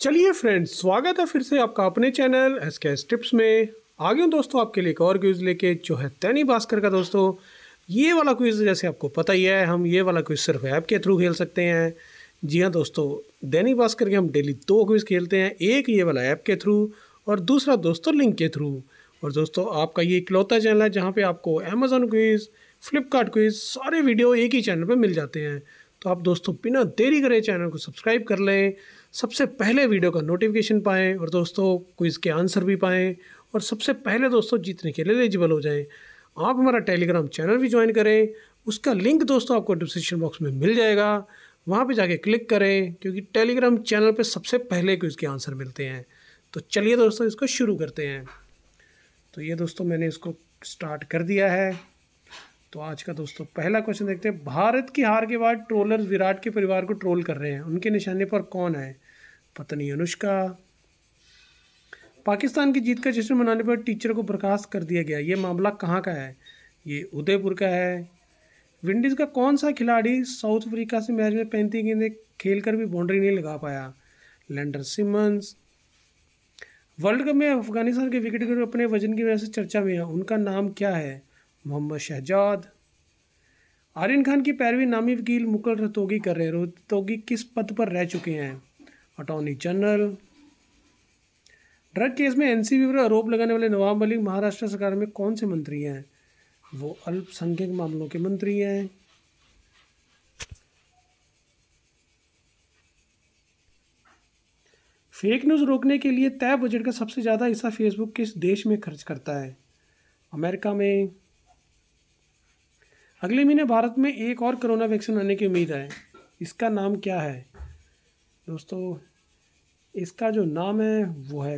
चलिए फ्रेंड्स स्वागत है फिर से आपका अपने channel S K S tips में आ दोस्तों आपके लिए एक और क्विज़ लेके जो है तैनी भास्कर का दोस्तों ये वाला क्विज़ जैसे आपको पता ही है हम ये वाला क्विज़ सिर्फ ऐप के थ्रू खेल सकते हैं जी हाँ दोस्तों दैनिक भास्कर के हम डेली दो क्विज़ खेलते हैं एक ये वाला ऐप के थ्रू और दूसरा दोस्तों लिंक के थ्रू और दोस्तों आपका ये इकलौता चैनल है जहाँ पे आपको अमेजोन क्विज़ फ्लिपकार्ट क्विज़ सारे वीडियो एक ही चैनल पे मिल जाते हैं तो आप दोस्तों बिना देरी करें चैनल को सब्सक्राइब कर लें सबसे पहले वीडियो का नोटिफिकेशन पाएँ और दोस्तों क्विज़ के आंसर भी पाएँ और सबसे पहले दोस्तों जीतने के लिए एलिजिबल हो जाएँ आप हमारा टेलीग्राम चैनल भी ज्वाइन करें उसका लिंक दोस्तों आपको डिस्क्रिप्शन बॉक्स में मिल जाएगा वहाँ पे जाके क्लिक करें क्योंकि टेलीग्राम चैनल पे सबसे पहले क्विज़ के आंसर मिलते हैं तो चलिए दोस्तों इसको शुरू करते हैं तो ये दोस्तों मैंने इसको स्टार्ट कर दिया है तो आज का दोस्तों पहला क्वेश्चन देखते हैं भारत की हार के बाद ट्रोलर विराट के परिवार को ट्रोल कर रहे हैं उनके निशाने पर कौन है पत्नी अनुष्का पाकिस्तान की जीत का जश्न मनाने पर टीचर को बर्खास्त कर दिया गया ये मामला कहाँ का है ये उदयपुर का है विंडीज़ का कौन सा खिलाड़ी साउथ अफ्रीका से मैच में पैंतीस गेंदें खेल कर भी बाउंड्री नहीं लगा पाया लैंडर सिमंस वर्ल्ड कप में अफगानिस्तान के विकेट अपने वजन की वजह से चर्चा में है उनका नाम क्या है मोहम्मद शहजाद आर्यन खान की पैरवी नामी वकील मुकल रतोगी कर रहे रतोगी किस पद पर रह चुके हैं अटॉर्नी जनरल ड्रग केस में एनसीबी पर आरोप लगाने वाले नवाब मलिक महाराष्ट्र सरकार में कौन से मंत्री हैं वो अल्पसंख्यक मामलों के मंत्री हैं फेक न्यूज़ रोकने के लिए तय बजट का सबसे ज़्यादा हिस्सा फेसबुक किस देश में खर्च करता है अमेरिका में अगले महीने भारत में एक और कोरोना वैक्सीन आने की उम्मीद है इसका नाम क्या है दोस्तों इसका जो नाम है वो है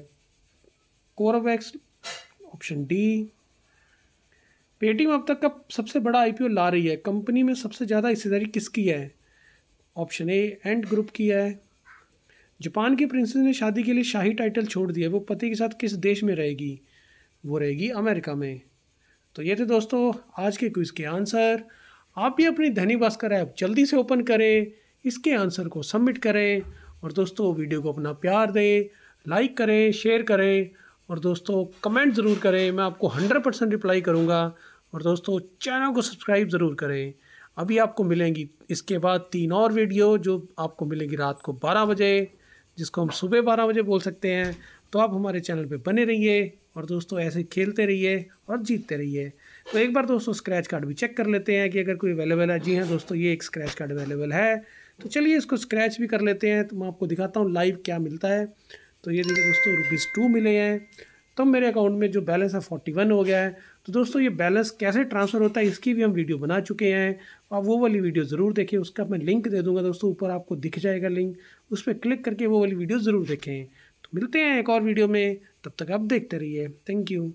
कोरोवैक्स ऑप्शन डी पेटीएम अब तक का सबसे बड़ा आईपीओ ला रही है कंपनी में सबसे ज़्यादा हिस्सेदारी किसकी है ऑप्शन ए एंड ग्रुप की है जापान की प्रिंसेस ने शादी के लिए शाही टाइटल छोड़ दिया वो पति के साथ किस देश में रहेगी वो रहेगी अमेरिका में तो ये थे दोस्तों आज के क्विज़ के आंसर आप भी अपनी धनी भास्कर ऐप जल्दी से ओपन करें इसके आंसर को सबमिट करें और दोस्तों वीडियो को अपना प्यार दें लाइक करें शेयर करें और दोस्तों कमेंट ज़रूर करें मैं आपको हंड्रेड परसेंट रिप्लाई करूँगा और दोस्तों चैनल को सब्सक्राइब ज़रूर करें अभी आपको मिलेंगी इसके बाद तीन और वीडियो जो आपको मिलेंगी रात को बारह बजे जिसको हम सुबह बारह बजे बोल सकते हैं तो आप हमारे चैनल पर बने रहिए और दोस्तों ऐसे खेलते रहिए और जीतते रहिए तो एक बार दोस्तों स्क्रैच कार्ड भी चेक कर लेते हैं कि अगर कोई अवेलेबल है जी हाँ दोस्तों ये एक स्क्रैच कार्ड अवेलेबल है तो चलिए इसको स्क्रैच भी कर लेते हैं तो मैं आपको दिखाता हूँ लाइव क्या मिलता है तो ये देखिए दोस्तों रुपीज़ टू मिले हैं तो मेरे अकाउंट में जो बैलेंस है फोर्टी वन हो गया है तो दोस्तों ये बैलेंस कैसे ट्रांसफ़र होता है इसकी भी हम वीडियो बना चुके हैं तो आप वो वाली वीडियो ज़रूर देखें उसका मैं लिंक दे दूँगा दोस्तों ऊपर आपको दिख जाएगा लिंक उस पर क्लिक करके वो वाली वीडियो ज़रूर देखें मिलते हैं एक और वीडियो में तब तक आप देखते रहिए थैंक यू